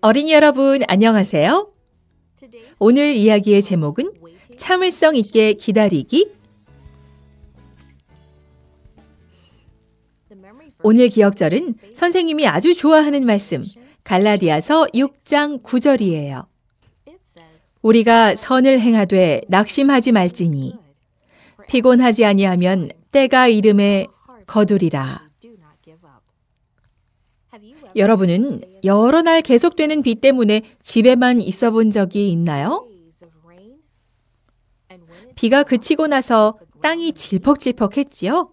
어린이 여러분, 안녕하세요. 오늘 이야기의 제목은 참을성 있게 기다리기. 오늘 기억절은 선생님이 아주 좋아하는 말씀, 갈라디아서 6장 9절이에요. 우리가 선을 행하되 낙심하지 말지니 피곤하지 아니하면 때가 이름에 거두리라. 여러분은 여러 날 계속되는 비 때문에 집에만 있어 본 적이 있나요? 비가 그치고 나서 땅이 질퍽질퍽했지요?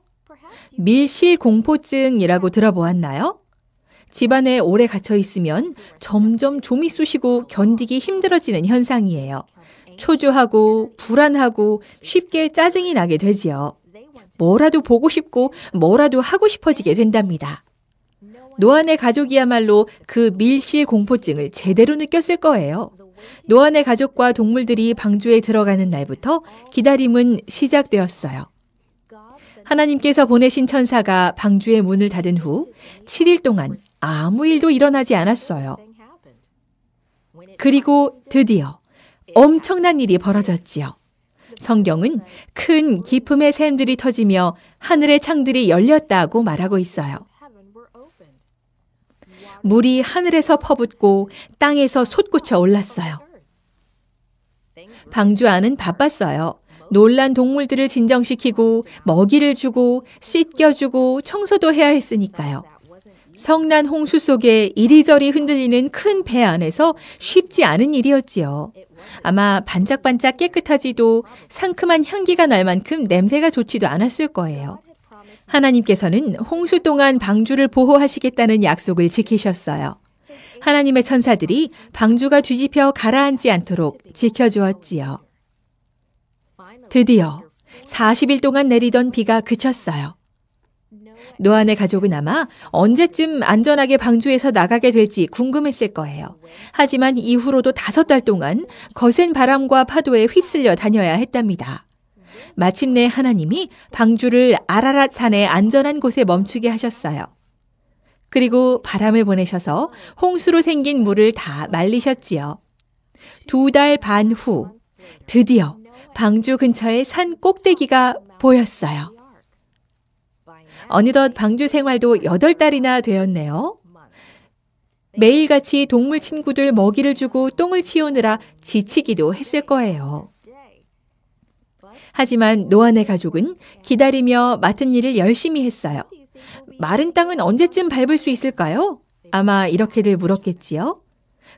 밀실 공포증이라고 들어보았나요? 집안에 오래 갇혀 있으면 점점 조미 쑤시고 견디기 힘들어지는 현상이에요. 초조하고 불안하고 쉽게 짜증이 나게 되지요. 뭐라도 보고 싶고 뭐라도 하고 싶어지게 된답니다. 노안의 가족이야말로 그 밀실 공포증을 제대로 느꼈을 거예요. 노안의 가족과 동물들이 방주에 들어가는 날부터 기다림은 시작되었어요. 하나님께서 보내신 천사가 방주의 문을 닫은 후 7일 동안 아무 일도 일어나지 않았어요. 그리고 드디어 엄청난 일이 벌어졌지요. 성경은 큰기쁨의 샘들이 터지며 하늘의 창들이 열렸다고 말하고 있어요. 물이 하늘에서 퍼붓고 땅에서 솟구쳐 올랐어요. 방주 안은 바빴어요. 놀란 동물들을 진정시키고 먹이를 주고 씻겨주고 청소도 해야 했으니까요. 성난 홍수 속에 이리저리 흔들리는 큰 배 안에서 쉽지 않은 일이었지요. 아마 반짝반짝 깨끗하지도 상큼한 향기가 날 만큼 냄새가 좋지도 않았을 거예요. 하나님께서는 홍수 동안 방주를 보호하시겠다는 약속을 지키셨어요. 하나님의 천사들이 방주가 뒤집혀 가라앉지 않도록 지켜주었지요. 드디어 40일 동안 내리던 비가 그쳤어요. 노안의 가족은 아마 언제쯤 안전하게 방주에서 나가게 될지 궁금했을 거예요. 하지만 이후로도 다섯 달 동안 거센 바람과 파도에 휩쓸려 다녀야 했답니다. 마침내 하나님이 방주를 아라랏 산의 안전한 곳에 멈추게 하셨어요. 그리고 바람을 보내셔서 홍수로 생긴 물을 다 말리셨지요. 두 달 반 후 드디어 방주 근처의 산 꼭대기가 보였어요. 어느덧 방주 생활도 8달이나 되었네요. 매일같이 동물 친구들 먹이를 주고 똥을 치우느라 지치기도 했을 거예요. 하지만 노안의 가족은 기다리며 맡은 일을 열심히 했어요. 마른 땅은 언제쯤 밟을 수 있을까요? 아마 이렇게들 물었겠지요.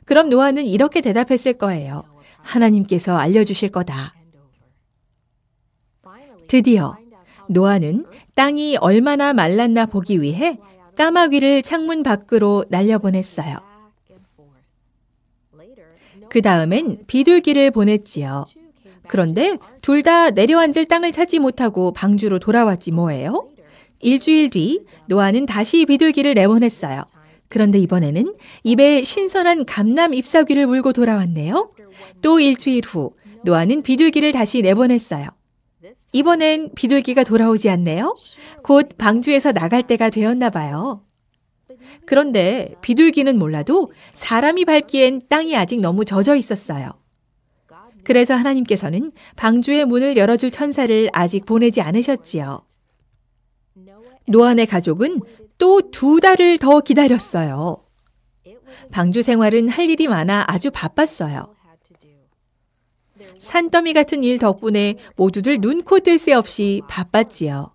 그럼 노아는 이렇게 대답했을 거예요. 하나님께서 알려주실 거다. 드디어 노아는 땅이 얼마나 말랐나 보기 위해 까마귀를 창문 밖으로 날려보냈어요. 그 다음엔 비둘기를 보냈지요. 그런데 둘 다 내려앉을 땅을 찾지 못하고 방주로 돌아왔지 뭐예요? 일주일 뒤 노아는 다시 비둘기를 내보냈어요. 그런데 이번에는 입에 신선한 감남 잎사귀를 물고 돌아왔네요. 또 일주일 후 노아는 비둘기를 다시 내보냈어요. 이번엔 비둘기가 돌아오지 않네요. 곧 방주에서 나갈 때가 되었나 봐요. 그런데 비둘기는 몰라도 사람이 밟기엔 땅이 아직 너무 젖어 있었어요. 그래서 하나님께서는 방주의 문을 열어줄 천사를 아직 보내지 않으셨지요. 노안의 가족은 또 두 달을 더 기다렸어요. 방주 생활은 할 일이 많아 아주 바빴어요. 산더미 같은 일 덕분에 모두들 눈코 뜰 새 없이 바빴지요.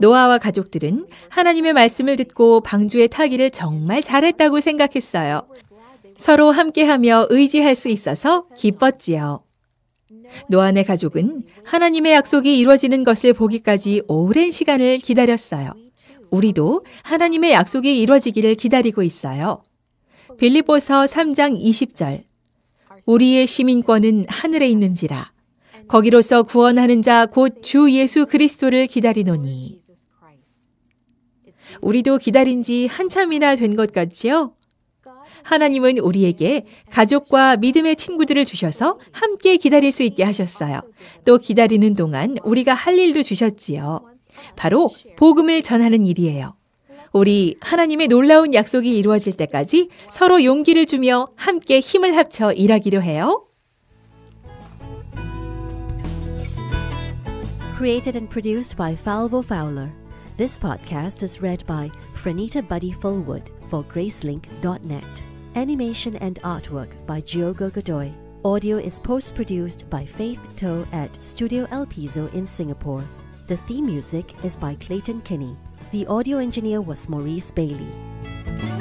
노아와 가족들은 하나님의 말씀을 듣고 방주의 타기를 정말 잘했다고 생각했어요. 서로 함께하며 의지할 수 있어서 기뻤지요. 노아네 가족은 하나님의 약속이 이루어지는 것을 보기까지 오랜 시간을 기다렸어요. 우리도 하나님의 약속이 이루어지기를 기다리고 있어요. 빌리보서 3장 20절 우리의 시민권은 하늘에 있는지라. 거기로서 구원하는 자 곧 주 예수 그리스도를 기다리노니. 우리도 기다린 지 한참이나 된 것 같지요? 하나님은 우리에게 가족과 믿음의 친구들을 주셔서 함께 기다릴 수 있게 하셨어요. 또 기다리는 동안 우리가 할 일도 주셨지요. 바로 복음을 전하는 일이에요. 우리 하나님의 놀라운 약속이 이루어질 때까지 서로 용기를 주며 함께 힘을 합쳐 일하기로 해요. Created and produced by Falvo Fowler. This podcast is read by Franita Buddy Fullwood for Gracelink.net. Animation and artwork by Giogo Godoy. Audio is post produced by Faith Toe at Studio El Piso in Singapore. The theme music is by Clayton Kinney. The audio engineer was Maurice Bailey.